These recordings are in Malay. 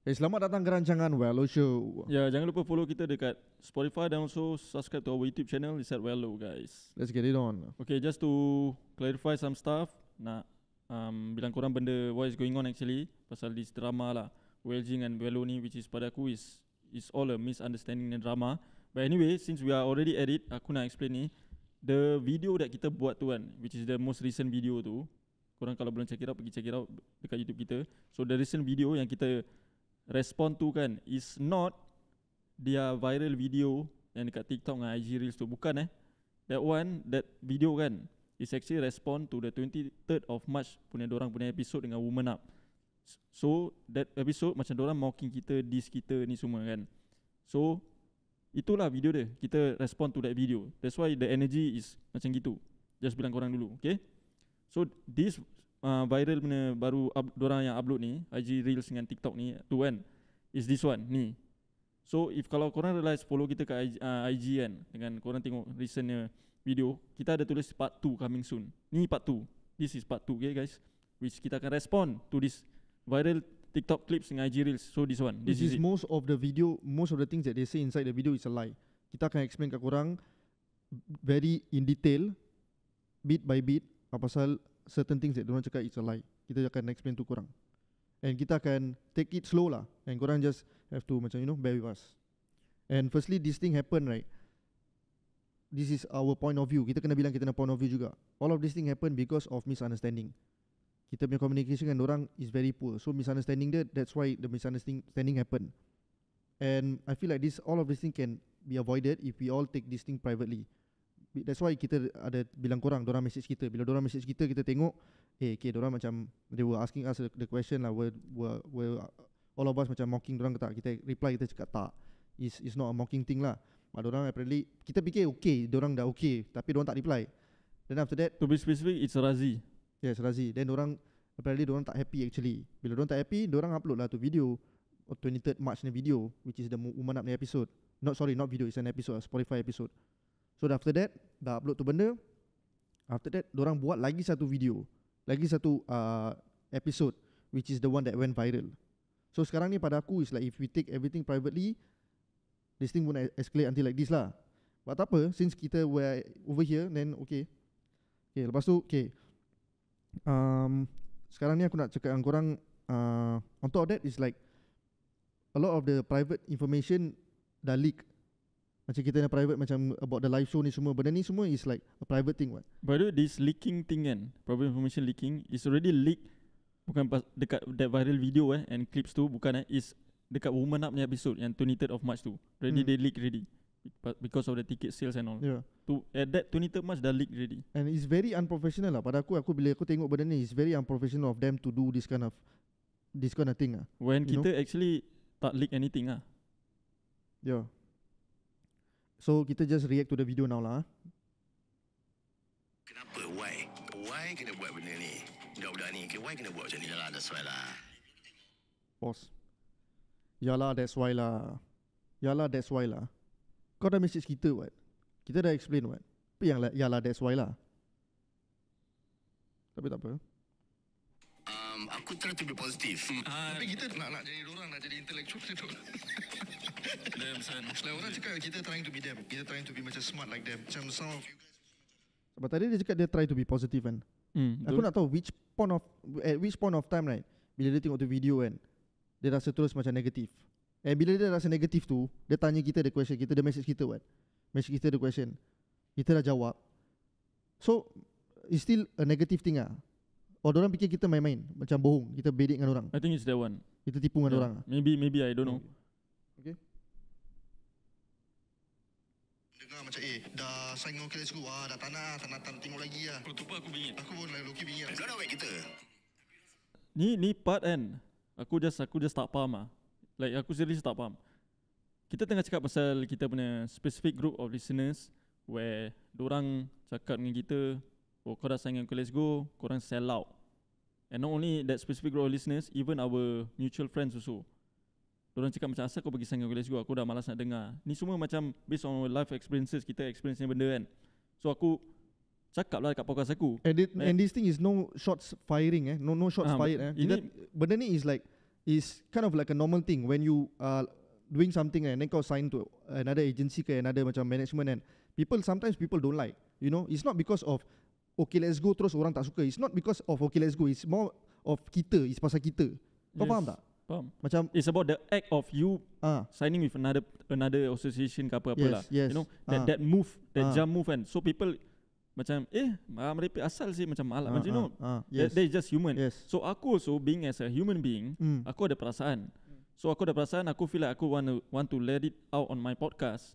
Hey, eh, selamat datang ke rancangan Wello Show. Ya, jangan lupa follow kita dekat Spotify dan also subscribe to our YouTube channel di set Wello guys. Let's get it on. Okay, just to clarify some stuff, Nah um, bilang kurang benda what is going on actually pasal this drama lah. Well and Wello ni which is pada aku is is all a misunderstanding and drama. But anyway, since we are already at it, aku nak explain ni. The video that kita buat tu kan, which is the most recent video tu. Korang kalau belum check it out, pergi check it out dekat YouTube kita. So the recent video yang kita respond tu kan is not dia viral video yang dekat TikTok dengan IG Reels tu bukan eh that one that video kan is actually respond to the 23rd of March punya orang punya episode dengan Woman Up so that episode macam orang mocking kita diss kita ni semua kan so itulah video dia kita respond to that video that's why the energy is macam gitu just bilang korang dulu okay so this uh, viral punya baru up, orang yang upload ni IG Reels dengan TikTok ni tu kan is this one ni so if kalau korang realize follow kita kat IG, uh, IG kan dengan korang tengok recentnya video kita ada tulis part 2 coming soon ni part 2 this is part 2 okay guys which kita akan respond to this viral TikTok clips dengan IG Reels so this one this, this is, is most of the video most of the things that they say inside the video is a lie kita akan explain kat korang very in detail bit by bit apa pasal certain things that orang cakap it's a lie kita akan explain tu korang and kita akan take it slow lah and korang just have to macam you know bear with us and firstly this thing happen right this is our point of view kita kena bilang kita nak point of view juga all of this thing happen because of misunderstanding kita punya communication dengan orang is very poor so misunderstanding dia that's why the misunderstanding happen and i feel like this all of this thing can be avoided if we all take this thing privately that's why kita ada bilang kurang orang message kita bila orang message kita kita tengok eh okay, orang macam they were asking us the question lah were, were, were all of us macam mocking orang ke tak kita reply kita cakap tak is is not a mocking thing lah but orang apparently kita fikir okay orang dah okay tapi orang tak reply then after that to be specific it's Razi yes Razi then orang apparently orang tak happy actually bila orang tak happy orang upload lah tu video 23rd March ni video which is the woman up ni episode not sorry not video it's an episode Spotify episode So after that Dah upload tu benda After that orang buat lagi satu video Lagi satu uh, Episode Which is the one that went viral So sekarang ni pada aku is like if we take everything privately This thing won't escalate until like this lah But tak apa, since kita were over here, then okay Okay, lepas tu, okay um, Sekarang ni aku nak cakap dengan korang uh, On top of that, is like A lot of the private information dah leak macam kita nak private Macam about the live show ni semua Benda ni semua is like A private thing what By the way this leaking thing kan Probably information leaking Is already leak Bukan pas, dekat that viral video eh And clips tu Bukan eh Is dekat woman up ni episode Yang 23rd of March tu Ready hmm. they leak ready Because of the ticket sales and all yeah. to, At that 23rd March Dah leak ready And it's very unprofessional lah Pada aku Aku bila aku tengok benda ni It's very unprofessional of them To do this kind of This kind of thing lah When kita know? actually Tak leak anything lah Yeah So kita just react to the video now lah. Ah. Kenapa? Why? Why kena buat benda ni? Dah udah ni, why kena buat macam ni? Yalah, that's why lah. Pause. Yalah, that's why lah. Yalah, that's why lah. Kau dah message kita, what? Kita dah explain, what? Apa yang lah? yalah, that's why lah. Tapi tak apa. Um, aku try to be positive. Uh, Tapi kita nak, nak jadi orang, nak jadi intellectual. Damn, orang cakap kita trying to be them. Kita trying to be macam smart like them. Macam some of you Sebab tadi dia cakap dia try to be positive kan. Mm, aku nak tahu which point of at which point of time right bila dia tengok tu video kan dia rasa terus macam negatif. Eh bila dia rasa negatif tu dia tanya kita the question kita the message kita kan. Message kita the question. Kita dah jawab. So it's still a negative thing ah. Or orang fikir kita main-main macam bohong, kita bedik dengan orang. I think it's that one. Kita tipu dengan yeah. orang. Ah. Maybe maybe I don't know. Okay. Dengar macam eh Dah sign dengan OKLS Group ah, dah tanah ah, Tanah tanah tengok lagi lah Kalau tumpah aku bingit Aku pun lagi bingit Kau dah kita Ni ni part kan Aku just aku just tak faham lah Like aku serius tak faham Kita tengah cakap pasal Kita punya specific group of listeners Where Diorang cakap dengan kita Oh kau dah sign dengan OKLS Group Korang sell out And not only that specific group of listeners Even our mutual friends also Orang cakap macam asal kau pergi Sangat Kuala Aku dah malas nak dengar Ni semua macam Based on life experiences Kita experience ni benda kan So aku Cakap lah dekat podcast aku and, it, eh. and this thing is no shots firing eh No no shots ah, fired eh ini, that, Benda ni is like Is kind of like a normal thing When you are Doing something eh, and Then kau sign to Another agency ke Another macam management and People sometimes people don't like You know It's not because of Okay let's go terus orang tak suka It's not because of okay let's go It's more of kita It's pasal kita Kau yes. faham tak? Faham? Macam it's about the act of you uh, signing with another another association ke apa-apa yes, lah. Yes. You know that uh, that move, that uh, jump move And So people macam eh merepek asal sih macam malah uh, macam uh, you know. Uh, yes. They just human. Yes. So aku so being as a human being, mm. aku ada perasaan. Hmm. So aku ada perasaan aku feel like aku want to want to let it out on my podcast.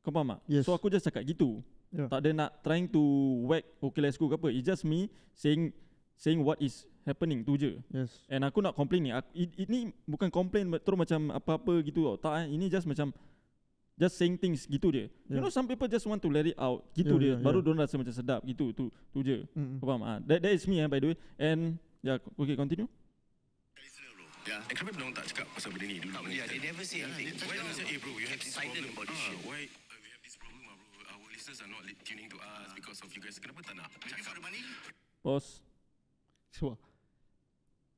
Kau faham tak? Yes. So aku just cakap gitu. Yeah. Tak ada nak trying to whack okay let's go ke apa. It's just me saying saying what is happening tu je. Yes. And aku nak complain ni. Aku, ini bukan complain terus macam apa-apa gitu tau. Tak eh. Ini just macam just saying things gitu je. Yeah. You know some people just want to let it out gitu yeah, dia. Yeah, baru yeah. dia rasa macam sedap gitu tu tu je. Mm-hmm. Kau faham? Ah, that, that is me eh, by the way. And yeah, okay continue. Yeah. Ya, And kenapa belum tak cakap pasal benda ni dulu nak Yeah, they never say ya, anything. Why don't say, eh, bro, you have this problem. About this ah, shit. Why uh, we have this problem, ah, bro? Our listeners are not tuning to us because of you guys. Kenapa tak nak cakap? Boss. Sebab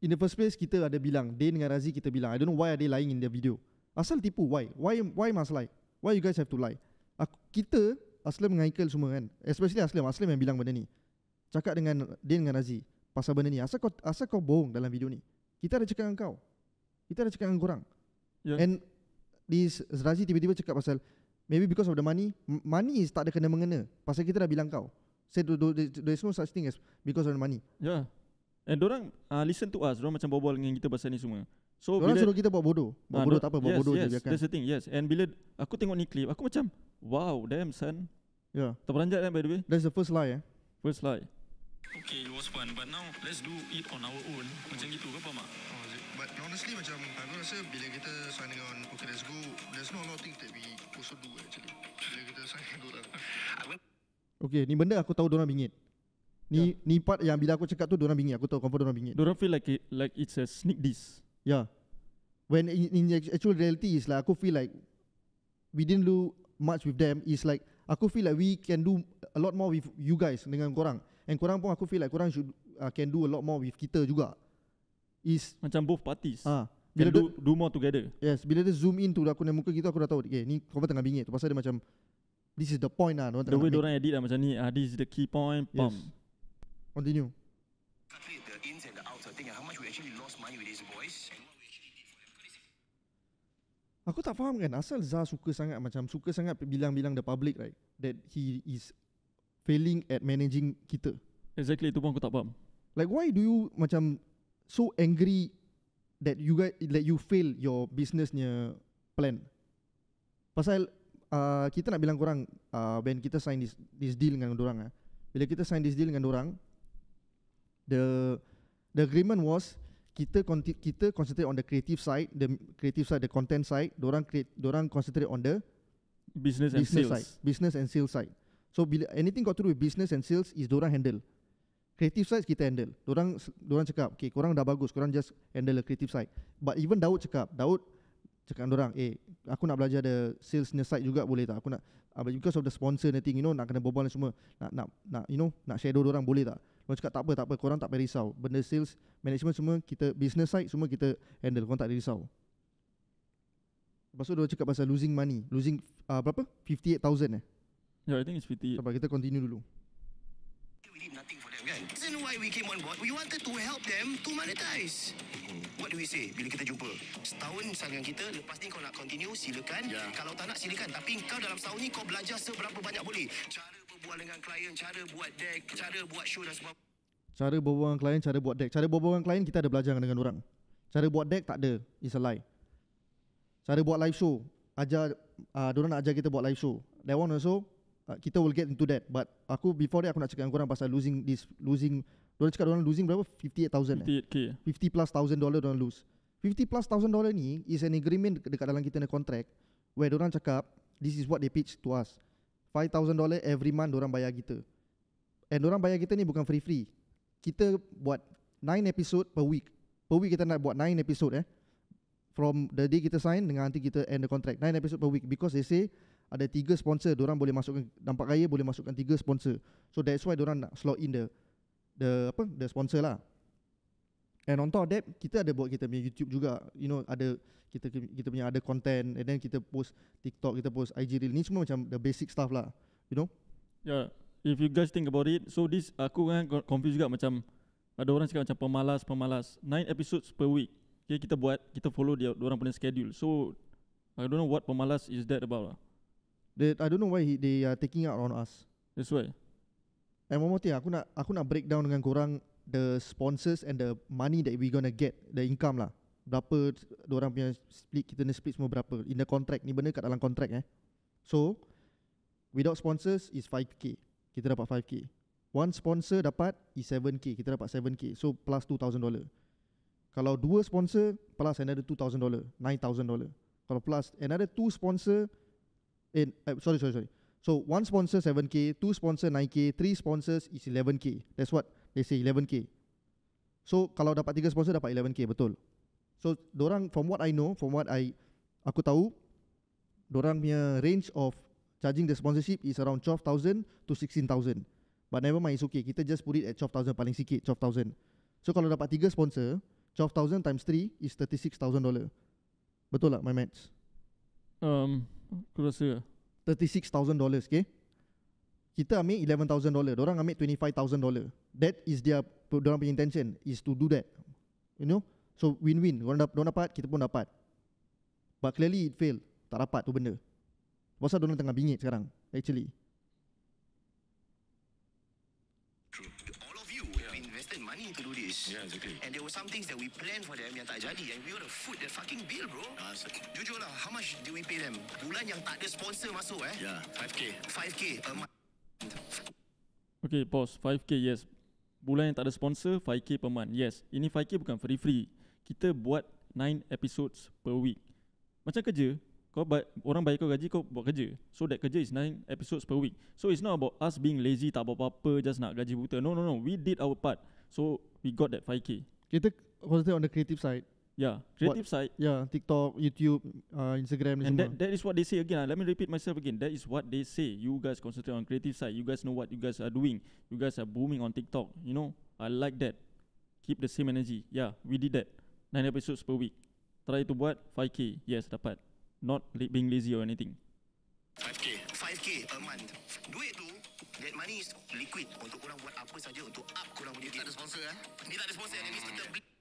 In the first place kita ada bilang Dane dengan Razi kita bilang I don't know why are they lying in their video Asal tipu why? Why why must lie? Why you guys have to lie? Aku, kita Aslam dengan Ikel semua kan Especially Aslam Aslam yang bilang benda ni Cakap dengan Dane dengan Razi Pasal benda ni Asal kau, asal kau bohong dalam video ni Kita ada cakap dengan kau Kita ada cakap dengan korang yeah. And this Razi tiba-tiba cakap pasal Maybe because of the money Money is tak ada kena-mengena Pasal kita dah bilang kau Say there is no such thing as Because of the money Yeah And eh, diorang uh, ah, listen to us Diorang macam berbual dengan kita pasal ni semua So Diorang suruh kita buat bodoh Buat uh, bodoh tak apa Buat yes, bodoh yes, je biarkan That's the thing yes And bila aku tengok ni clip Aku macam Wow damn son yeah. Terperanjat kan by the way That's the first lie eh First lie Okay, it was fun. But now, let's do it on our own. Macam gitu ke, Pak Mak? Oh, but honestly, macam aku rasa bila kita sign dengan Okay, let's go. There's not a lot of things that we also do actually. Bila kita sign dengan orang. Okay, ni benda aku tahu diorang bingit. Ni yeah. ni part yang bila aku cakap tu orang bingit, aku tahu confirm orang bingit. Orang feel like it, like it's a sneak diss. Yeah. When in, in actual reality is like aku feel like we didn't do much with them is like aku feel like we can do a lot more with you guys dengan korang. And korang pun aku feel like korang should uh, can do a lot more with kita juga. Is macam both parties. Ah. Uh, bila do, do more together. Yes, bila dia zoom in tu aku nak muka kita aku dah tahu okay, eh, ni kau tengah bingit tu pasal dia macam this is the point lah. The way orang edit lah macam ni, ah, this is the key point. Pump. Yes. Continue. Aku tak faham kan asal Zah suka sangat macam suka sangat bilang-bilang the public right that he is failing at managing kita. Exactly itu pun aku tak faham. Like why do you macam so angry that you guys that you fail your businessnya plan? Pasal uh, kita nak bilang kurang uh, ah, when kita sign this this deal dengan orang ah. Bila kita sign this deal dengan orang, the the agreement was kita kita concentrate on the creative side the creative side the content side orang create orang concentrate on the business, business and sales side, business and sales side so bila anything got to do with business and sales is orang handle creative side kita handle orang orang cakap okay korang dah bagus korang just handle the creative side but even Daud cakap Daud cakap orang eh aku nak belajar the sales side juga boleh tak aku nak ah, because of the sponsor nanti you know nak kena berbual semua nak nak nak you know nak shadow dorang boleh tak Orang cakap tak apa, tak apa, korang tak payah risau. Benda sales, management semua kita, business side semua kita handle. Korang tak payah risau. Lepas tu dia cakap pasal losing money. Losing uh, berapa? 58,000 eh? Yeah, I think it's 58. Sabar, kita continue dulu. We did kan? why we came on board, we wanted to help them to monetize. Hmm. What do we say bila kita jumpa? Setahun sanggang kita, lepas ni kau nak continue, silakan. Ya. Kalau tak nak, silakan. Tapi kau dalam tahun ni, kau belajar seberapa banyak boleh. Cara berbual dengan klien, cara buat deck, cara buat show dan sebagainya. Cara berbual dengan klien, cara buat deck. Cara berbual dengan klien, kita ada belajar dengan orang. Cara buat deck, tak ada. It's a lie. Cara buat live show, ajar, uh, ah, diorang nak ajar kita buat live show. That one also, uh, kita will get into that. But aku, before that, aku nak cakap dengan korang pasal losing this, losing, diorang cakap diorang losing berapa? 58,000 58K. eh. 58 50 plus thousand dollar diorang lose. 50 plus thousand dollar ni is an agreement dekat dalam kita ni contract where diorang cakap this is what they pitch to us. $5,000 every month orang bayar kita. And orang bayar kita ni bukan free-free. Kita buat 9 episode per week. Per week kita nak buat 9 episode eh. From the day kita sign dengan nanti kita end the contract. 9 episode per week because they say ada 3 sponsor. Orang boleh masukkan, dampak kaya boleh masukkan 3 sponsor. So that's why orang nak slot in the the apa the sponsor lah. And on top of that Kita ada buat kita punya YouTube juga You know ada Kita kita punya ada content And then kita post TikTok Kita post IG Reel Ni semua macam the basic stuff lah You know Yeah If you guys think about it So this Aku kan confuse juga macam Ada orang cakap macam pemalas Pemalas 9 episodes per week Okay kita buat Kita follow dia orang punya schedule So I don't know what pemalas is that about lah That I don't know why he, they are taking out on us That's why And one more aku nak aku nak breakdown dengan korang the sponsors and the money that we gonna get the income lah berapa dua orang punya split kita ni split semua berapa in the contract ni benda kat dalam contract eh so without sponsors is 5k kita dapat 5k one sponsor dapat is 7k kita dapat 7k so plus 2000 dollar kalau dua sponsor plus another 2000 dollar 9000 dollar kalau plus another two sponsor in eh, eh, sorry sorry sorry so one sponsor 7k two sponsor 9k three sponsors is 11k that's what let's say 11k. So kalau dapat 3 sponsor dapat 11k betul. So orang from what I know, from what I aku tahu orang punya range of charging the sponsorship is around 12,000 to 16,000. But never mind, it's okay. Kita just put it at 12,000 paling sikit, 12,000. So kalau dapat 3 sponsor, 12,000 times 3 is $36,000. dollar. Betul tak my maths? Um, aku rasa $36,000, okay? kita ambil $11,000 orang ambil $25,000 that is their orang punya intention is to do that you know so win-win orang dap- dapat kita pun dapat but clearly it fail tak dapat tu benda pasal dorang tengah bingit sekarang actually money to do this. Yeah, exactly. And there were some things that we planned for them yang tak jadi. And we were the foot that fucking bill, bro. Ah, Jujur lah, how much do we pay them? Bulan yang tak ada sponsor masuk, eh? Yeah, 5K. 5K. Um, Okay, pause. 5K, yes. Bulan yang tak ada sponsor, 5K per month. Yes, ini 5K bukan free-free. Kita buat 9 episodes per week. Macam kerja, kau ba- orang bayar kau gaji, kau buat kerja. So that kerja is 9 episodes per week. So it's not about us being lazy, tak buat apa-apa, just nak gaji buta. No, no, no. We did our part. So we got that 5K. Kita positive on the creative side. Yeah, creative what, side. Yeah, TikTok, YouTube, uh, Instagram. And that, that is what they say again. Uh, let me repeat myself again. That is what they say. You guys concentrate on creative side. You guys know what you guys are doing. You guys are booming on TikTok. You know, I like that. Keep the same energy. Yeah, we did that. Nine episodes per week. Try to what? 5K. Yes, dapat. Not li- being lazy or anything. 5K. 5K a month. Duit tu, that money is liquid untuk kurang buat apa saja untuk up kurang punya game. Ni tak ada sponsor, eh? Ni tak ada sponsor. Ni tak ada sponsor.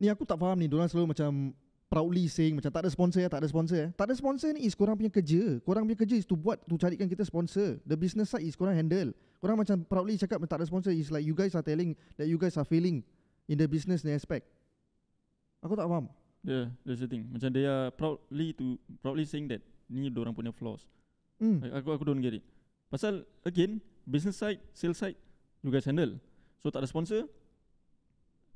Ni aku tak faham ni Diorang selalu macam Proudly saying Macam tak ada sponsor ya Tak ada sponsor ya Tak ada sponsor ni Is korang punya kerja Korang punya kerja is to buat tu carikan kita sponsor The business side is korang handle Korang macam proudly cakap Tak ada sponsor Is like you guys are telling That you guys are failing In the business ni aspect Aku tak faham Yeah that's the thing Macam dia proudly to Proudly saying that Ni orang punya flaws mm. I, Aku aku don't get it Pasal again Business side Sales side You guys handle So tak ada sponsor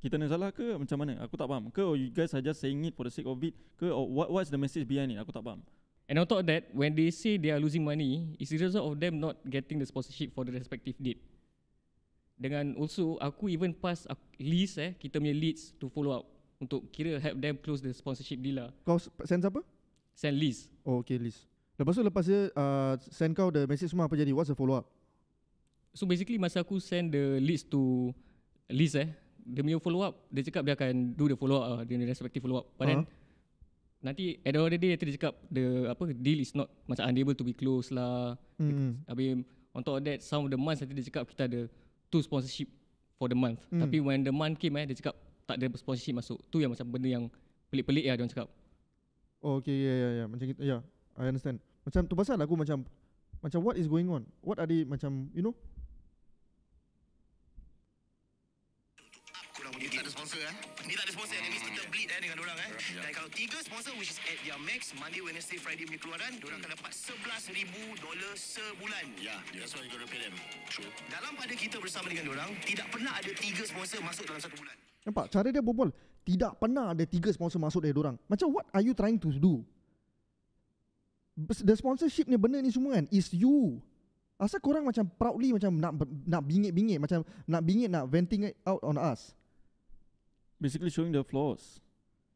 kita yang salah ke macam mana aku tak faham ke or oh, you guys are just saying it for the sake of it ke or what what's the message behind it aku tak faham and on top of that when they say they are losing money it's the result of them not getting the sponsorship for the respective date dengan also aku even pass a list eh kita punya leads to follow up untuk kira help them close the sponsorship deal lah kau send siapa send list oh okay list lepas tu lepas dia uh, send kau the message semua apa jadi what's the follow up so basically masa aku send the leads to list eh dia punya follow up dia cakap dia akan do the follow up uh, dia respective follow up but uh-huh. nanti ada the end of dia cakap the apa deal is not macam unable to be close lah mm. habis on top of that some of the months nanti dia cakap kita ada two sponsorship for the month mm. tapi when the month came eh dia cakap tak ada sponsorship masuk tu yang macam benda yang pelik-pelik ya dia cakap oh okay yeah yeah yeah macam gitu yeah i understand macam tu pasal aku macam macam what is going on what are they macam you know minta ada sponsor at kita hmm. bleed eh, dengan orang eh. Yeah. Ya. Dan kalau tiga sponsor which is at their max Monday, Wednesday, Friday punya keluaran, orang mm. akan hmm. dapat $11,000 sebulan. Ya, yeah. that's what you're going pay them. True. Dalam pada kita bersama dengan orang, tidak pernah ada tiga sponsor masuk dalam satu bulan. Nampak cara dia berbual Tidak pernah ada tiga sponsor masuk dari orang. Macam what are you trying to do? The sponsorship ni benar ni semua kan Is you Asal korang macam proudly macam nak nak bingit-bingit Macam nak bingit nak venting out on us Basically showing their flaws.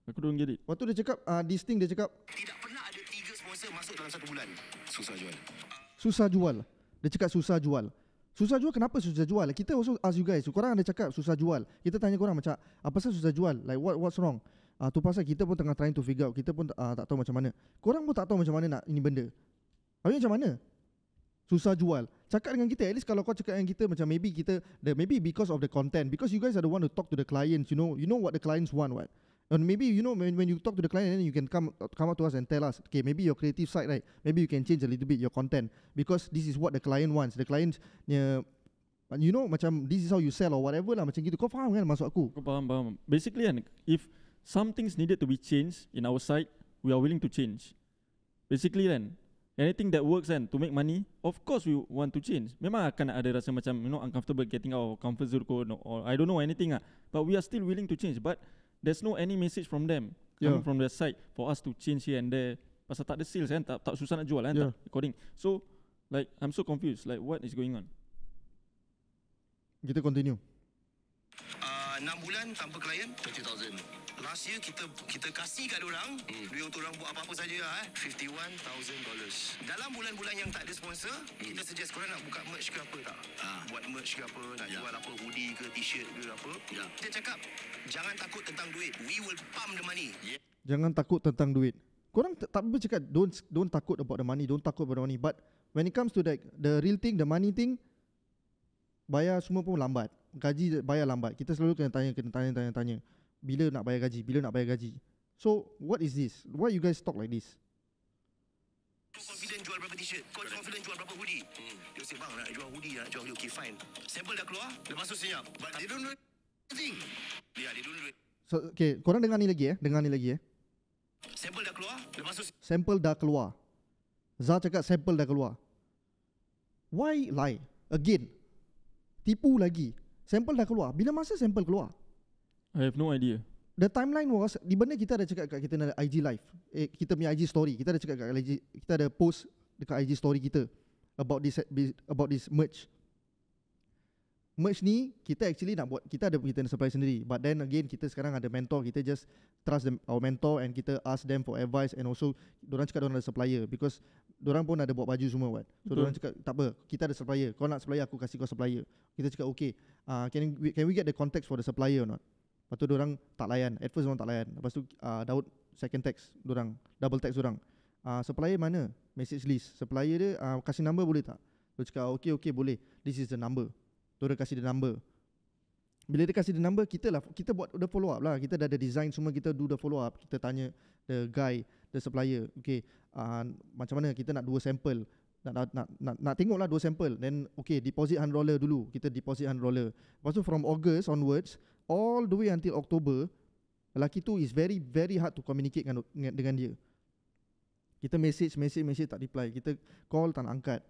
Aku don't get it. Waktu dia cakap, uh, this thing dia cakap. Tidak pernah ada tiga sponsor masuk dalam satu bulan. Susah jual. Susah jual. Dia cakap susah jual. Susah jual kenapa susah jual? Kita also ask you guys. Korang ada cakap susah jual. Kita tanya orang macam, apa ah, sebab susah jual? Like what what's wrong? Uh, tu pasal kita pun tengah trying to figure out. Kita pun uh, tak tahu macam mana. Korang pun tak tahu macam mana nak ini benda. Tapi macam mana? Susah jual cakap dengan kita at least kalau kau cakap dengan kita macam maybe kita the maybe because of the content because you guys are the one to talk to the clients you know you know what the clients want right? and maybe you know when when you talk to the client then you can come come up to us and tell us okay maybe your creative side right maybe you can change a little bit your content because this is what the client wants the client yeah you know macam this is how you sell or whatever lah macam gitu kau faham kan maksud aku kau faham faham basically kan if something's needed to be changed in our side we are willing to change basically then kan, Anything that works and To make money Of course we want to change Memang akan ada rasa macam You know uncomfortable Getting out of comfort zone or, or I don't know anything ah. But we are still willing to change But There's no any message from them yeah. from their side For us to change here and there Pasal tak ada sales kan Tak, tak susah nak jual kan yeah. tak Recording So Like I'm so confused Like what is going on Kita continue 6 uh, ah, bulan tanpa klien 30,000 rahsia kita kita kasih kat orang hmm. duit untuk orang buat apa-apa saja eh 51000 dalam bulan-bulan yang tak ada sponsor hmm. kita suggest korang nak buka merch ke apa tak ha. buat merch ke apa nak ya. jual apa hoodie ke t-shirt ke apa ya. kita cakap jangan takut tentang duit we will pump the money yeah. jangan takut tentang duit korang tak boleh cakap don't don't takut about the money don't takut about the money but when it comes to the the real thing the money thing bayar semua pun lambat gaji bayar lambat kita selalu kena tanya kena tanya tanya, tanya bila nak bayar gaji bila nak bayar gaji so what is this why you guys talk like this kau confident jual berapa t-shirt? Kau confident jual berapa hoodie? Hmm. Dia bang nak jual hoodie, nak jual hoodie. Okay, fine. Sampel dah keluar, dah masuk senyap. But they don't know anything. Yeah, they don't know So, okay, korang dengar ni lagi eh. Dengar ni lagi eh. Sample dah keluar, dah masuk. Sample dah keluar. Za cakap sample dah keluar. Why lie? Again. Tipu lagi. Sample dah keluar. Bila masa sample keluar? I have no idea. The timeline was di mana kita ada cakap kat kita nak IG live. Eh, kita punya IG story. Kita ada cakap kat IG kita ada post dekat IG story kita about this about this merch. Merch ni kita actually nak buat kita ada kita nak supply sendiri. But then again kita sekarang ada mentor kita just trust them, our mentor and kita ask them for advice and also orang cakap orang ada supplier because orang pun ada buat baju semua buat. So orang cakap tak apa kita ada supplier. Kau nak supplier aku kasih kau supplier. Kita cakap okay. Uh, can we, can we get the context for the supplier or not? Lepas tu orang tak layan. At first orang tak layan. Lepas tu uh, Daud second text orang, double text orang. Uh, ah, supplier mana? Message list. Supplier dia uh, kasih number boleh tak? Dia cakap oh, okey okey boleh. This is the number. Tu dia kasih the number. Bila dia kasih the number, kita lah kita buat the follow up lah. Kita dah ada design semua kita do the follow up. Kita tanya the guy, the supplier, okey, uh, macam mana kita nak dua sample? Nak nak nak nak, nak tengoklah dua sampel. Then okay, deposit 100 dollar dulu. Kita deposit 100 dollar. Lepas tu from August onwards, all the way until October lelaki tu is very very hard to communicate dengan dengan, dengan dia kita message message message tak reply kita call tak nak angkat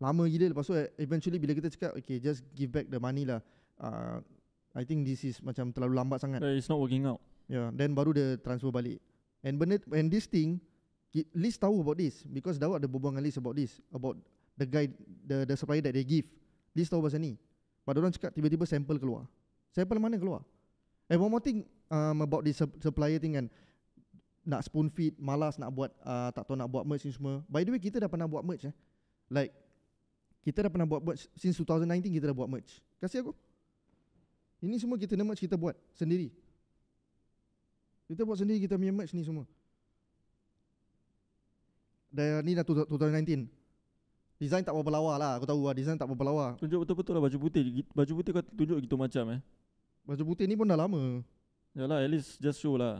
lama gila lepas tu eventually bila kita cakap okay just give back the money lah uh, I think this is macam terlalu lambat sangat eh, it's not working out yeah then baru dia transfer balik and benda, and this thing Liz tahu about this because Dawud ada berbual dengan Liz about this about the guy the the supplier that they give Liz tahu pasal ni pada orang cakap tiba-tiba sampel keluar Sampel mana keluar? Eh, one more thing um, about the supplier thing kan. Nak spoon feed, malas nak buat, uh, tak tahu nak buat merch ni semua. By the way, kita dah pernah buat merch eh. Like, kita dah pernah buat merch since 2019 kita dah buat merch. Kasih aku. Ini semua kita nak merch kita buat sendiri. Kita buat sendiri kita punya merch ni semua. Dan ni dah 2019. Design tak berapa lawa lah, aku tahu lah design tak berapa lawa Tunjuk betul-betul lah baju putih, baju putih kau tunjuk gitu macam eh Baju putih ni pun dah lama. Yalah, at least just show lah.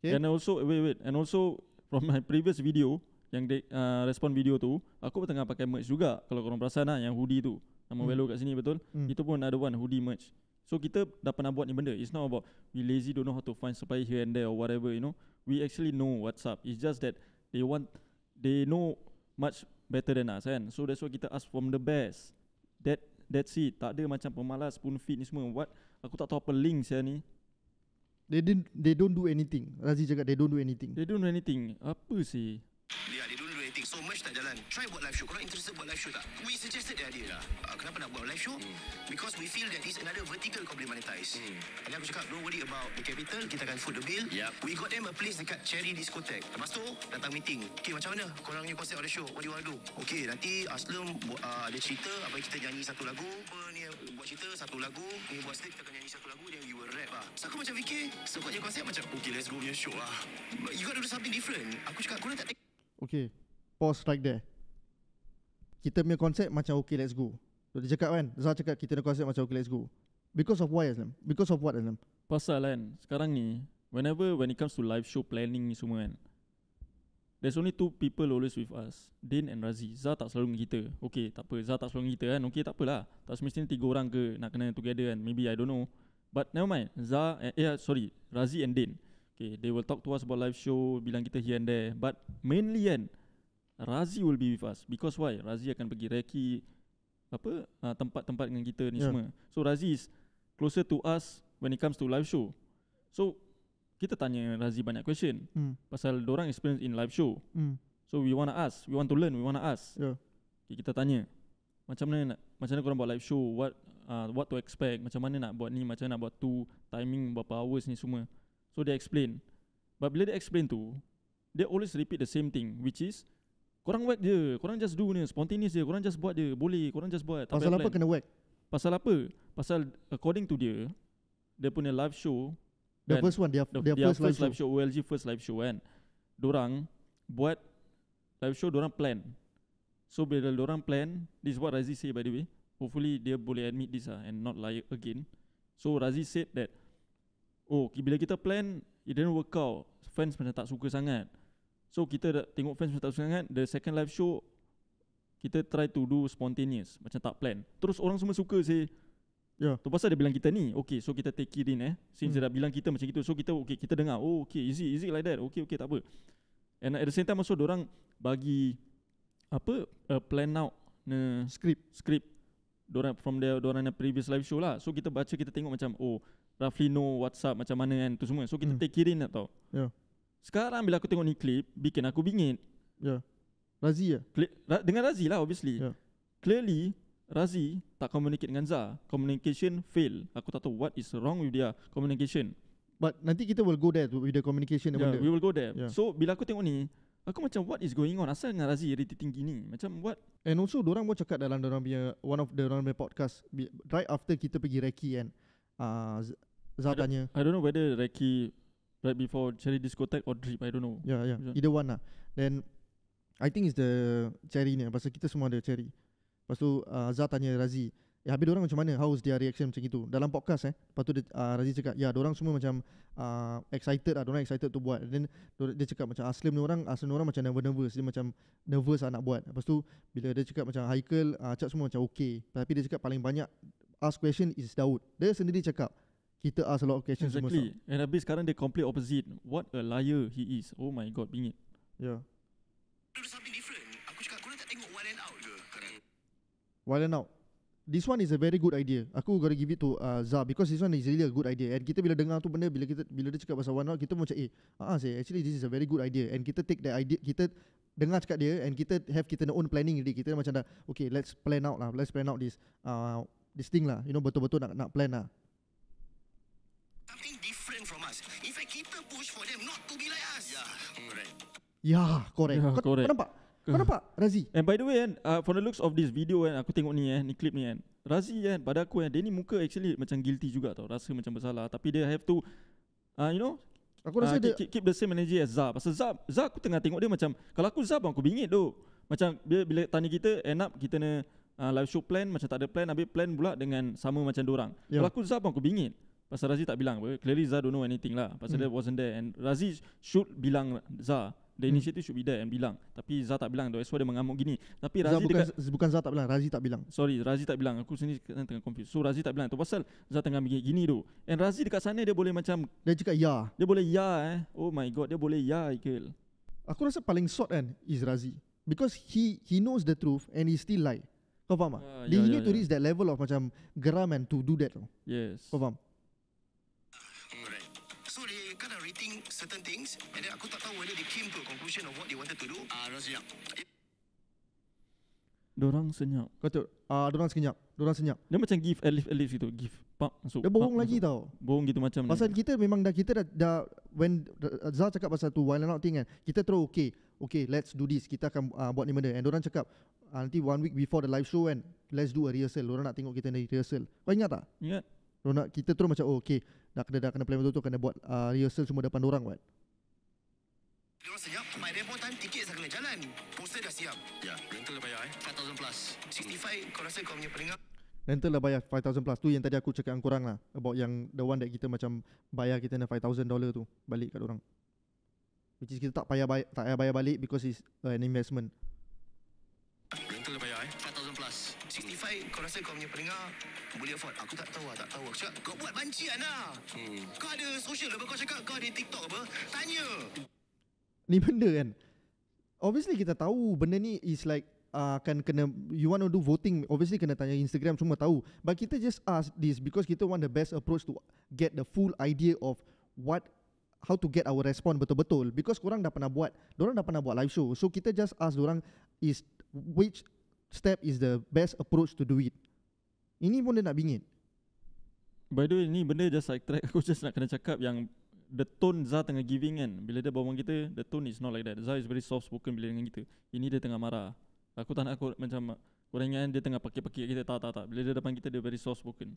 Okay. And also, wait, wait. And also, from my previous video, yang de- uh, respon video tu, aku pun tengah pakai merch juga. Kalau korang perasan lah, yang hoodie tu. Nama hmm. Velo kat sini, betul? Hmm. Itu pun ada one, hoodie merch. So, kita dah pernah buat ni benda. It's not about we lazy don't know how to find supply here and there or whatever, you know. We actually know what's up. It's just that they want, they know much better than us, kan? So, that's why kita ask from the best. That That's it. Tak ada macam pemalas pun fit ni semua. What Aku tak tahu apa link saya ni. They didn't they don't do anything. Razi cakap they don't do anything. They don't do anything. Apa sih? Dia tak jalan Try buat live show Korang interested buat live show tak? We suggested the idea lah uh, Kenapa nak buat live show? Hmm. Because we feel that is another vertical kau boleh monetize hmm. And then aku cakap Don't worry about the capital Kita akan foot the bill yep. We got them a place dekat Cherry Discotheque Lepas tu datang meeting Okay macam mana? Korang punya concept of the show What do you want to do? Okay nanti Aslam uh, ah, ada cerita Apa kita nyanyi satu lagu Apa ni buat cerita satu lagu Ni buat stage kita akan nyanyi satu lagu Then you will rap lah So aku macam fikir So kau punya concept macam Okay let's go punya show lah But you got to do something different Aku cakap korang tak Okay, pause right there Kita punya konsep macam okay let's go so, Dia cakap kan Zah cakap kita punya konsep macam okay let's go Because of why Aslam? Because of what Aslam? Pasal kan sekarang ni Whenever when it comes to live show planning ni semua kan There's only two people always with us Din and Razi Zah tak selalu dengan kita Okay tak apa Zah tak selalu dengan kita kan Okay tak lah. Tak semestinya tiga orang ke Nak kena together kan Maybe I don't know But never mind Zah eh, eh sorry Razi and Din Okay they will talk to us about live show Bilang kita here and there But mainly kan Razi will be with us because why? Razi akan pergi reki apa uh, tempat-tempat dengan kita ni yeah. semua. So Razi is closer to us when it comes to live show. So kita tanya Razi banyak question mm. pasal orang experience in live show. Mm. So we want to ask, we want to learn, we want to ask. Yeah. Okay, kita tanya macam mana nak, macam mana korang buat live show, what uh, what to expect, macam mana nak buat ni, macam mana nak buat tu, timing berapa hours ni semua. So dia explain. But bila dia explain tu, dia always repeat the same thing which is Korang whack je Korang just do ni Spontaneous je Korang just buat je Boleh korang just buat Pasal apa plan. kena whack? Pasal apa? Pasal according to dia Dia punya live show The kan? first one Dia the, their first, first live show. show OLG first live show kan Dorang Buat Live show dorang plan So bila dorang plan This is what Razi say by the way Hopefully dia boleh admit this lah And not lie again So Razi said that Oh bila kita plan It didn't work out Fans macam tak suka sangat So kita dah tengok fans macam tak sangat The second live show Kita try to do spontaneous Macam tak plan Terus orang semua suka say Ya. Tu pasal dia bilang kita ni. Okay, so kita take it in eh. Since hmm. dia dah bilang kita macam gitu. So kita okay, kita dengar. Oh, okay, easy, easy like that. Okay, okay, tak apa. And at the same time also orang bagi apa uh, plan out ne uh, script script orang from the orang the previous live show lah. So kita baca kita tengok macam oh roughly know WhatsApp macam mana kan tu semua. So kita hmm. take it in lah tau. Ya. Yeah. Sekarang bila aku tengok ni klip, Bikin aku bingit Ya yeah. Razi ya? Cla- dengan Razi lah obviously yeah. Clearly Razi tak communicate dengan Zah Communication fail Aku tak tahu what is wrong with dia Communication But nanti kita will go there With the communication Yeah we will go there yeah. So bila aku tengok ni Aku macam what is going on Asal dengan Razi tinggi ni. Macam what And also orang pun cakap dalam orang punya One of the orang punya podcast Right after kita pergi Reki kan uh, Zah I tanya don't, I don't know whether Reki Right before Cherry Discotheque or Drip, I don't know. Yeah, yeah. Macam Either one lah. Then, I think is the Cherry ni. Lah. Pasal kita semua ada Cherry. Lepas tu, uh, Zah tanya Razi. Ya, habis orang macam mana? How is their reaction macam itu? Dalam podcast eh. Lepas tu, dia, uh, Razi cakap, ya, orang semua macam uh, excited lah. Diorang excited to buat. then, dia cakap macam, Aslim ni orang, Aslim ni orang macam never nervous. Dia macam nervous lah nak buat. Lepas tu, bila dia cakap macam, Haikal, uh, cakap semua macam okay. Tapi dia cakap paling banyak, ask question is Daud. Dia sendiri cakap, kita ask a lot of questions exactly semua and habis sekarang dia complete opposite what a liar he is oh my god bingit yeah ya. Wild and Out This one is a very good idea Aku gotta give it to uh, Zah Because this one is really a good idea And kita bila dengar tu benda Bila kita bila dia cakap pasal Wild and Out Kita pun macam eh ah, uh-uh, say, Actually this is a very good idea And kita take that idea Kita dengar cakap dia And kita have kita own planning ni. Kita macam dah Okay let's plan out lah Let's plan out this uh, This thing lah You know betul-betul nak nak plan lah something different from us. In fact, kita push for them not to be like us. Yeah, correct. Yeah, correct. Yeah, correct. Kau nampak? Razi. And by the way, kan, uh, from the looks of this video, kan, aku tengok ni, eh, ni clip ni, kan. Razi, kan, pada aku, kan, dia ni muka actually macam guilty juga tau. Rasa macam bersalah. Tapi dia have to, uh, you know, Aku rasa uh, dia keep, keep the same energy as Zab. Pasal Zab, Zab aku tengah tengok dia macam kalau aku Zab aku bingit doh. Macam dia bila tanya kita end up kita na uh, live show plan macam tak ada plan habis plan pula dengan sama macam dia orang. Yeah. Kalau aku Zab aku bingit. Pasal Razi tak bilang apa Clearly Zah don't know anything lah Pasal hmm. dia wasn't there And Razi should bilang Zah The hmm. initiative should be there and bilang Tapi Zah tak bilang That's why dia mengamuk gini Tapi Razi Zah bukan, dekat Bukan Zah tak bilang Razi tak bilang Sorry Razi tak bilang Aku sini tengah confused So Razi tak bilang Itu pasal Zah tengah bikin gini tu And Razi dekat sana dia boleh macam Dia cakap ya Dia boleh ya eh Oh my god dia boleh ya Ikel Aku rasa paling short kan Is Razi Because he he knows the truth And he still lie Kau faham tak? Uh, yeah, he yeah, need yeah. to ya. reach that level of macam Geram and to do that Yes Kau faham? kind dah rating certain things and then aku tak tahu whether they came to a conclusion of what they wanted to do. Ah, uh, rasa Dorang senyap. Kau tu, ah, uh, dorang senyap. Dorang senyap. Dia macam give elif elif gitu, give. Pak masuk. Dia bohong lagi tau. Bohong gitu macam ni. Pasal kita memang dah kita dah, dah when Zal cakap pasal tu while not thing kan. Kita terus okay. Okay, let's do this. Kita akan uh, buat ni benda. And dorang cakap uh, nanti one week before the live show kan, let's do a rehearsal. Dorang nak tengok kita ni rehearsal. Kau ingat tak? Ingat. Yeah. So, nak, kita terus macam oh, okay nak kena dah kena plan betul-betul kena buat uh, rehearsal semua depan orang buat. Dia orang siap, my demo time tiket saya kena jalan. Poster dah siap. Ya, rental dah bayar eh. 5000 plus. 65 kau rasa kau punya peringkat. Rental dah bayar 5000 plus tu yang tadi aku cakap kurang lah about yang the one that kita macam bayar kita nak 5000 dollar tu balik kat orang. Which is kita tak payah bayar tak payah bayar balik because is an investment. Sai, kau rasa kau punya peringat boleh afford? Aku tak tahu lah, tak tahu. Aku cakap, kau buat bancian lah. Hmm. Kau ada social apa? Kau cakap kau ada TikTok apa? Tanya. Ni benda kan? Obviously kita tahu benda ni is like ah, akan uh, kena you want to do voting obviously kena tanya Instagram semua tahu but kita just ask this because kita want the best approach to get the full idea of what how to get our response betul-betul because korang dah pernah buat orang dah pernah buat live show so kita just ask orang is which step is the best approach to do it. Ini pun dia nak bingit. By the way, ini benda just like track. Aku just nak kena cakap yang the tone Zah tengah giving kan. Bila dia bawa kita, the tone is not like that. Zah is very soft spoken bila dengan kita. Ini dia tengah marah. Aku tak nak aku macam orang yang dia tengah pakai-pakai kita. Tak, tak, tak. Bila dia depan kita, dia very soft spoken.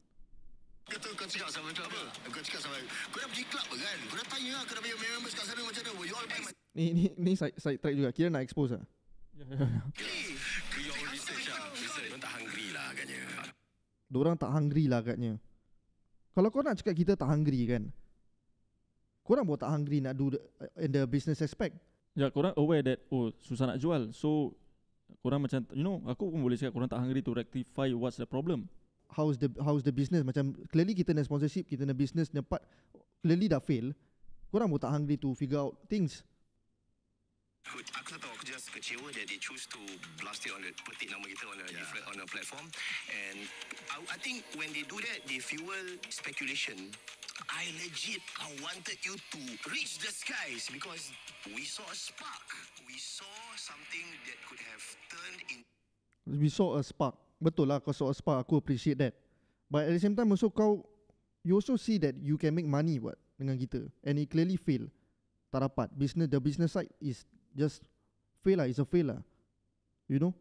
Kata kau cakap sama tu apa? Kau cakap sama Kau dah pergi club kan? Kau dah tanya lah kenapa yang members kat sana macam mana? Ni, ni, ni side, side track juga. Kira nak expose lah. Ya, ya, ya. Diorang tak hungry lah katnya Kalau kau nak cakap kita tak hungry kan Korang buat tak hungry nak do the, uh, in the business aspect Ya korang aware that Oh susah nak jual So Korang macam You know aku pun boleh cakap korang tak hungry to rectify what's the problem How's the how's the business Macam clearly kita nak sponsorship Kita nak business ni part Clearly dah fail Korang pun tak hungry to figure out things aku tak tahu kecewa that they choose to blast it on the petik nama kita on a yeah. different on a platform and I, I think when they do that they fuel speculation I legit I wanted you to reach the skies because we saw a spark we saw something that could have turned in we saw a spark betul lah kau saw a spark aku appreciate that but at the same time also kau you also see that you can make money what dengan kita and it clearly fail tak dapat business the business side is just fail lah, it's a fail lah. You know?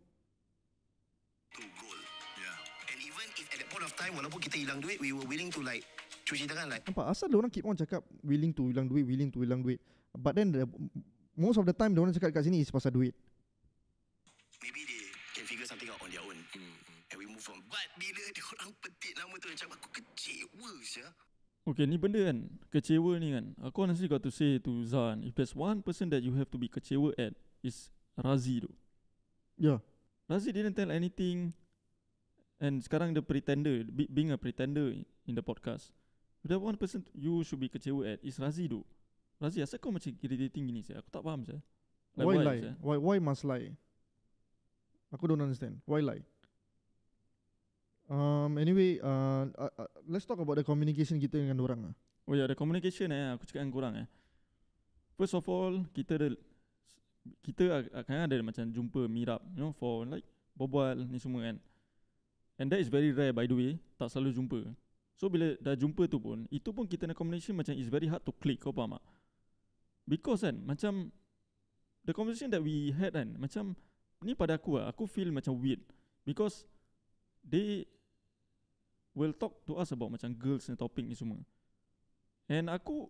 goal, yeah. And even if at point of time walaupun kita hilang duit we were willing to like cuci tangan like nampak asal orang keep on cakap willing to hilang duit willing to hilang duit but then the, most of the time orang cakap kat sini is pasal duit maybe they can figure something out on their own mm and we move on but bila dia orang petik nama tu macam aku kecewa ya. Okay ni benda kan Kecewa ni kan Aku honestly got to say to Zan If there's one person that you have to be kecewa at is Razi tu. Yeah. Razi didn't tell anything and sekarang the pretender being a pretender in the podcast. The one person you should be kecewa at is Razi tu. Razi asal kau macam irritating gini saya. Aku tak faham saya. Like, why, why lie? Say? Why why must lie? Aku don't understand. Why lie? Um, anyway, uh, uh, uh, let's talk about the communication kita dengan orang. Lah. Oh yeah, the communication eh, aku cakap dengan korang eh. First of all, kita ada kita akan ah, ah, ada macam jumpa mirap, up you know for like berbual ni semua kan and that is very rare by the way tak selalu jumpa so bila dah jumpa tu pun itu pun kita nak combination macam is very hard to click kau faham tak because kan macam the conversation that we had kan macam ni pada aku lah aku feel macam weird because they will talk to us about macam girls and topic ni semua and aku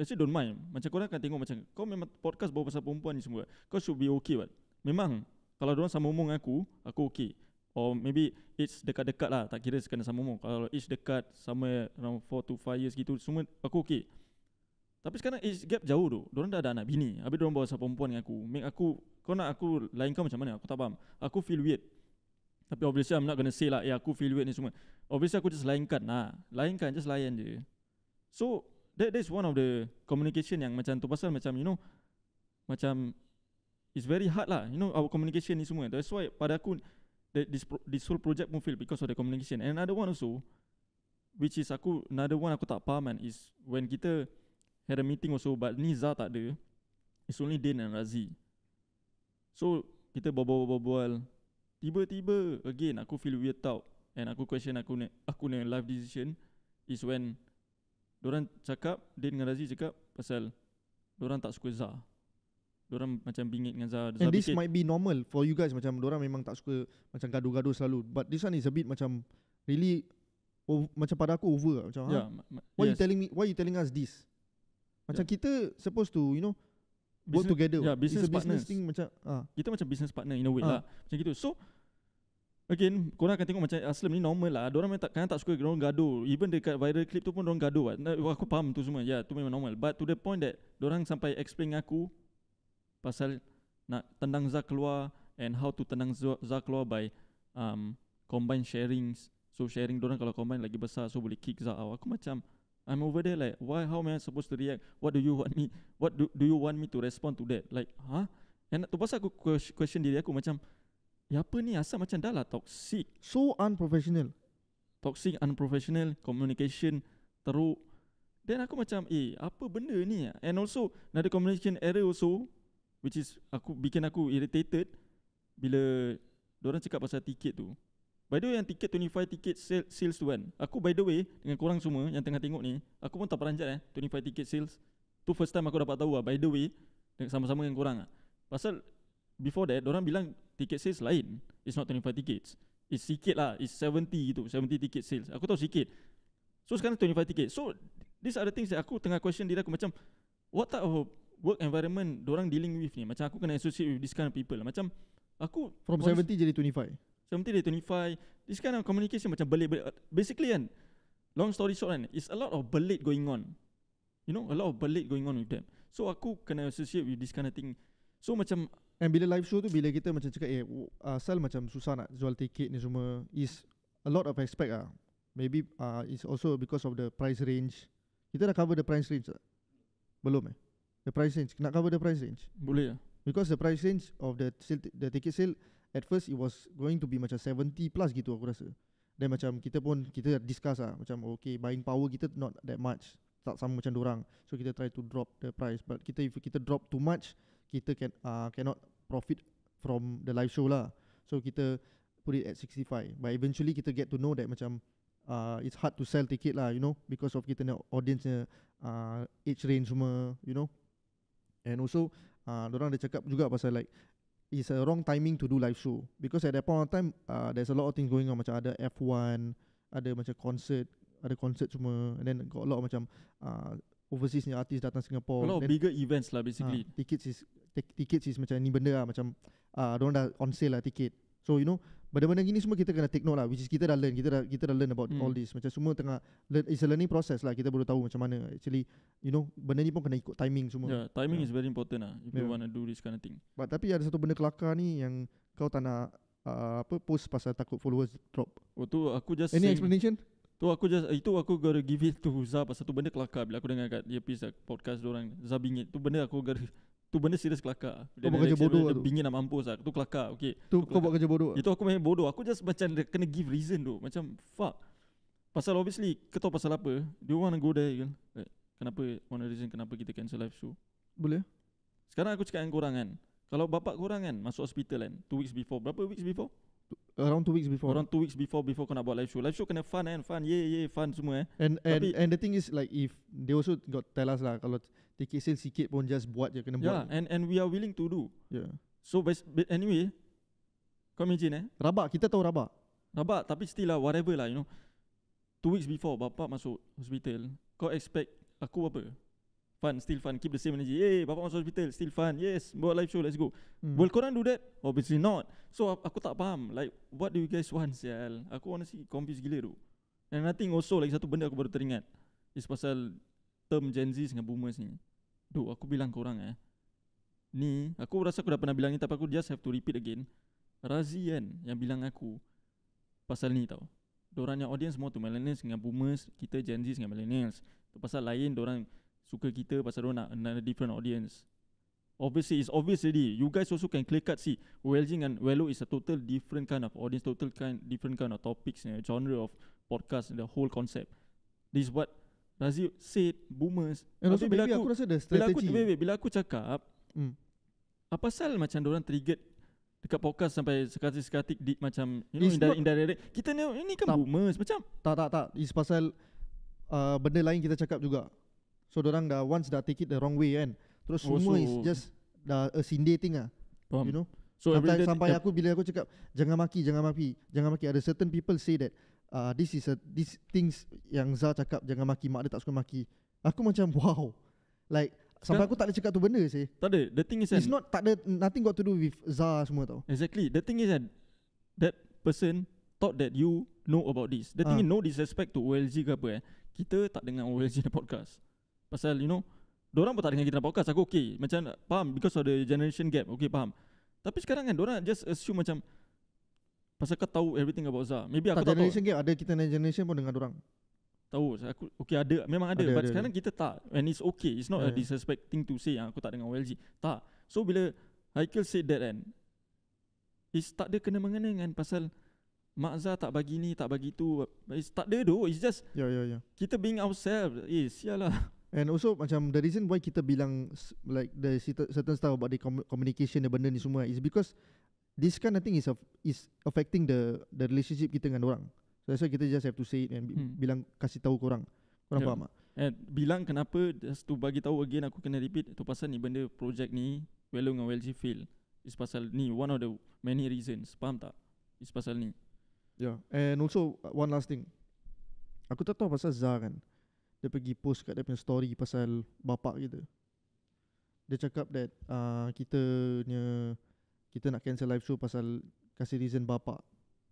Actually don't mind Macam korang akan tengok macam Kau memang podcast bawa pasal perempuan ni semua Kau should be okay but Memang Kalau orang sama umum dengan aku Aku okay Or maybe It's dekat-dekat lah Tak kira sekadar sama umum Kalau it's dekat Sama around 4 to 5 years gitu Semua aku okay Tapi sekarang it's gap jauh tu Diorang dah ada anak bini Habis diorang bawa pasal perempuan dengan aku Make aku Kau nak aku lain kau macam mana Aku tak faham Aku feel weird Tapi obviously I'm not gonna say lah Eh aku feel weird ni semua Obviously aku just lainkan lah ha, Lainkan just lain je So that is one of the communication yang macam tu pasal macam you know macam it's very hard lah you know our communication ni semua that's why pada aku that this pro, this whole project pun because of the communication and another one also which is aku another one aku tak faham man is when kita had a meeting also but Niza tak ada it's only Din and Razi so kita berbual-bual tiba-tiba again aku feel weird out and aku question aku ni aku ni life decision is when Diorang cakap Din dengan Razi cakap Pasal Diorang tak suka ZA. Diorang macam bingit dengan Zah Zah And this bikin. might be normal For you guys Macam diorang memang tak suka Macam gaduh-gaduh selalu But this one is a bit macam Really oh, Macam pada aku over lah, Macam yeah, ha? Why yes. you telling me Why you telling us this Macam yeah. kita Supposed to you know Work together Yeah business, business thing macam ha. Kita macam business partner In a way ha. lah Macam gitu So Again, korang akan tengok macam Aslam ni normal lah. Diorang memang tak, kan tak suka diorang gaduh. Even dekat viral clip tu pun diorang gaduh lah. Nah, aku faham tu semua. Ya, yeah, tu memang normal. But to the point that diorang sampai explain aku pasal nak tendang Zah keluar and how to tendang Zah keluar by um, combine sharings. So sharing diorang kalau combine lagi besar so boleh kick Zah out. Aku macam, I'm over there like, why, how am I supposed to react? What do you want me, what do, do you want me to respond to that? Like, huh? And tu pasal aku question diri aku macam, Ya apa ni asal macam dah lah toxic So unprofessional Toxic, unprofessional, communication teruk Then aku macam eh apa benda ni And also another communication error also Which is aku bikin aku irritated Bila orang cakap pasal tiket tu By the way yang tiket 25 tiket sales, sales tu kan Aku by the way dengan korang semua yang tengah tengok ni Aku pun tak peranjat eh 25 tiket sales Tu first time aku dapat tahu lah by the way Sama-sama dengan korang lah Pasal before that orang bilang ticket sales lain It's not 25 tickets It's sikit lah It's 70 tu, 70 ticket sales Aku tahu sikit So sekarang 25 tickets So These are the things that aku tengah question dia, aku macam What type of work environment orang dealing with ni Macam aku kena associate with this kind of people Macam Aku From 70 jadi 25 70 jadi 25 This kind of communication macam belit-belit Basically kan Long story short kan It's a lot of belit going on You know A lot of belit going on with them So aku kena associate with this kind of thing So macam And bila live show tu Bila kita macam cakap Eh asal uh, macam susah nak jual tiket ni semua Is a lot of expect ah. Maybe uh, is also because of the price range Kita dah cover the price range tak? Belum eh? The price range Nak cover the price range? Boleh ya Because the price range of the sale, the ticket sale At first it was going to be macam 70 plus gitu aku rasa Then macam kita pun Kita discuss lah Macam okay buying power kita not that much Tak sama macam orang. So kita try to drop the price But kita if kita drop too much kita can uh, cannot profit from the live show lah. So kita put it at 65. But eventually kita get to know that macam uh, it's hard to sell ticket lah, you know, because of kita audience uh, age range semua, you know. And also, uh, orang ada cakap juga pasal like it's a wrong timing to do live show because at that point of time uh, there's a lot of things going on macam ada F1, ada macam concert, ada concert semua, and then got a lot macam uh, overseas ni artis datang Singapore. Kalau bigger events lah basically. Uh, tickets is t- tickets is macam ni benda lah macam ah uh, don't dah on sale lah tiket. So you know benda-benda gini semua kita kena take note lah which is kita dah learn kita dah kita dah learn about hmm. all this macam semua tengah learn, it's a learning process lah kita baru tahu macam mana actually you know benda ni pun kena ikut timing semua. Yeah, timing yeah. is very important lah if yeah. you want to do this kind of thing. But tapi ada satu benda kelakar ni yang kau tak nak uh, apa post pasal takut followers drop. Oh tu aku just Any explanation? Tu aku just eh, itu aku gotta give it to Zah pasal tu benda kelakar bila aku dengar kat dia piece podcast orang Zah bingit tu benda aku gotta tu benda serius kelakar. Dia buat kerja bodoh tu. Bingit nak mampus ah. Tu kelakar. okay. Tu, tu kau kelakar. buat kerja bodoh. Itu aku main bodoh. Aku just macam kena give reason tu. Macam fuck. Pasal obviously kau tahu pasal apa? Do you want to go there kan? Kenapa one reason kenapa kita cancel live show? Boleh. Sekarang aku cakap dengan kau kan. Kalau bapak kau kan masuk hospital kan 2 weeks before. Berapa weeks before? Around two weeks before Around two weeks before Before kau nak buat live show Live show kena fun eh Fun yeah yeah Fun semua eh And and, Tapi and the thing is Like if They also got tell us lah Kalau ticket sale sikit pun Just buat je Kena yeah, buat Yeah and, and we are willing to do Yeah So but, but anyway Kau imagine eh Rabak kita tahu rabak Rabak tapi still lah Whatever lah you know Two weeks before bapa masuk hospital Kau expect Aku apa Fun, still fun, keep the same energy. Hey, bapa masuk hospital, still fun. Yes, buat live show, let's go. Mm. Will korang do that? Obviously not. So, aku tak faham. Like, what do you guys want, sial? Aku honestly confused gila tu. And I think also, like, satu benda aku baru teringat. Is pasal term Gen Z dengan boomers ni. Duh, aku bilang korang eh. Ni, aku rasa aku dah pernah bilang ni, tapi aku just have to repeat again. Razi kan, yang bilang aku pasal ni tau. Diorang yang audience semua tu, millennials dengan boomers, kita Gen Z dengan millennials. Tu pasal lain, diorang suka kita pasal dia nak, nak different audience. Obviously, it's obvious already. You guys also can click cut see. Welzing and Wello is a total different kind of audience, total kind different kind of topics, and genre of podcast, the whole concept. This is what Razi said, boomers. Eh, and also, bila aku, aku rasa the strategy. Bila aku, bila aku cakap, mm. apa sal macam orang trigger dekat podcast sampai sekatik-sekatik di, macam you know, indirect, indirect. Kita ni, ini kan tak, boomers macam. Tak, tak, tak. Is pasal uh, benda lain kita cakap juga. So orang dah once dah take it the wrong way kan. Terus oh, semua so is just dah a sindir thing ah. You know. So sampai, sampai aku bila aku cakap jangan maki, jangan maki, jangan maki ada certain people say that uh, this is a this things yang Za cakap jangan maki mak dia tak suka maki. Aku macam wow. Like Sampai aku tak ada cakap tu benda sih. Tak ada. The thing is it's kan- not tak ada nothing got to do with Za semua tau. Exactly. The thing is that kan, that person thought that you know about this. The thing ah. is no disrespect to OLG ke apa eh. Kita tak dengar OLG the podcast. Pasal you know Diorang pun tak dengar kita dalam podcast Aku okay Macam faham Because of the generation gap Okay faham Tapi sekarang kan Diorang just assume macam Pasal kau tahu everything about Zah Maybe aku tak, tak generation tahu Generation gap ada kita generation pun dengar diorang Tahu aku Okay ada Memang ada, ada But ada, sekarang ada. kita tak And it's okay It's not yeah. a disrespect thing to say yang ah, Aku tak dengar OLG Tak So bila Haikal said that kan It's tak ada kena mengenai kan Pasal Mak Zah tak bagi ni Tak bagi tu It's tak ada though It's just yeah, yeah, yeah. Kita being ourselves Eh sial lah And also macam the reason why kita bilang like the certain stuff about the communication the benda ni semua is because this kind of thing is of, is affecting the the relationship kita dengan orang. So that's why kita just have to say it and hmm. bilang kasih tahu korang. Korang yeah. faham tak? And bilang kenapa just to bagi tahu again aku kena repeat tu pasal ni benda project ni Wellung dengan WLG fail. Is pasal ni one of the many reasons. Faham tak? Is pasal ni. Yeah. And also uh, one last thing. Aku tak tahu pasal Zah kan dia pergi post kat dia punya story pasal bapak kita. Dia cakap that uh, kita ni kita nak cancel live show pasal kasih reason bapak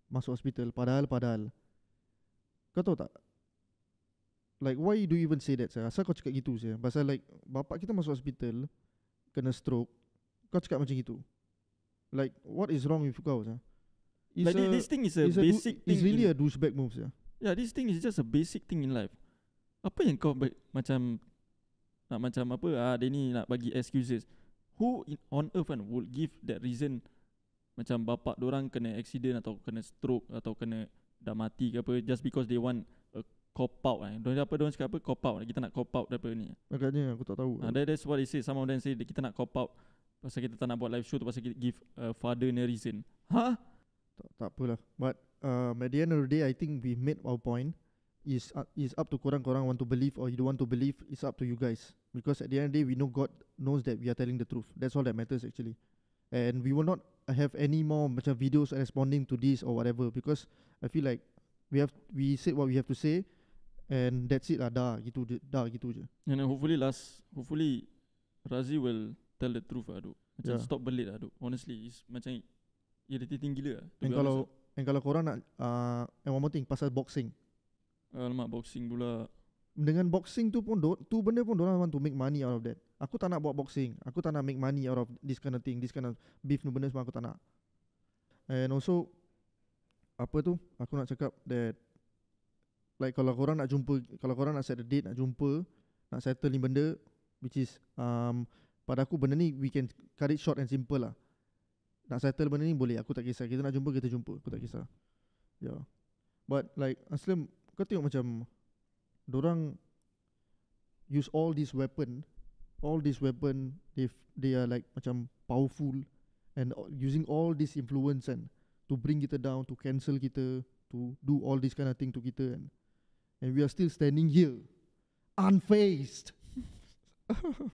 masuk hospital padahal padahal. Kau tahu tak? Like why do you even say that? Saya rasa kau cakap gitu saya. Pasal like bapak kita masuk hospital kena stroke. Kau cakap macam gitu. Like what is wrong with kau? Saya? like a, this thing is a basic a, thing. It's really a douchebag move. Yeah. Yeah, this thing is just a basic thing in life apa yang kau macam nak macam apa ah dia ni nak bagi excuses who in, on earth kan would give that reason macam bapak dia orang kena accident atau kena stroke atau kena dah mati ke apa just because they want a cop out eh. Don't apa don't cakap apa cop out. Kita nak cop out daripada ni. Makanya aku tak tahu. Ada ah, that, that's isi? Sama say. Some kita nak cop out pasal kita tak nak buat live show tu pasal kita give uh, father ni reason. Ha? Huh? Tak tak apalah. But uh, at the end of the day I think we made our point is uh, is up to korang korang want to believe or you don't want to believe it's up to you guys because at the end of the day we know god knows that we are telling the truth that's all that matters actually and we will not have any more macam videos responding to this or whatever because i feel like we have we said what we have to say and that's it lah dah gitu dah gitu je and hopefully last hopefully razi will tell the truth aduh macam yeah. stop belit aduh honestly is macam irritating gila lah, and kalau ah. and kalau korang nak uh, and one more thing pasal boxing Alamak eh, boxing pula Dengan boxing tu pun Tu benda pun Diorang want to make money out of that Aku tak nak buat boxing Aku tak nak make money out of This kind of thing This kind of beef ni benda semua aku tak nak And also Apa tu Aku nak cakap that Like kalau korang nak jumpa Kalau korang nak set a date Nak jumpa Nak settle ni benda Which is um, Pada aku benda ni We can cut it short and simple lah Nak settle benda ni boleh Aku tak kisah Kita nak jumpa kita jumpa Aku tak kisah Yeah But like Aslam kau tengok macam orang Use all these weapon All these weapon They they are like Macam powerful And using all this influence and To bring kita down To cancel kita To do all this kind of thing to kita And, and we are still standing here Unfazed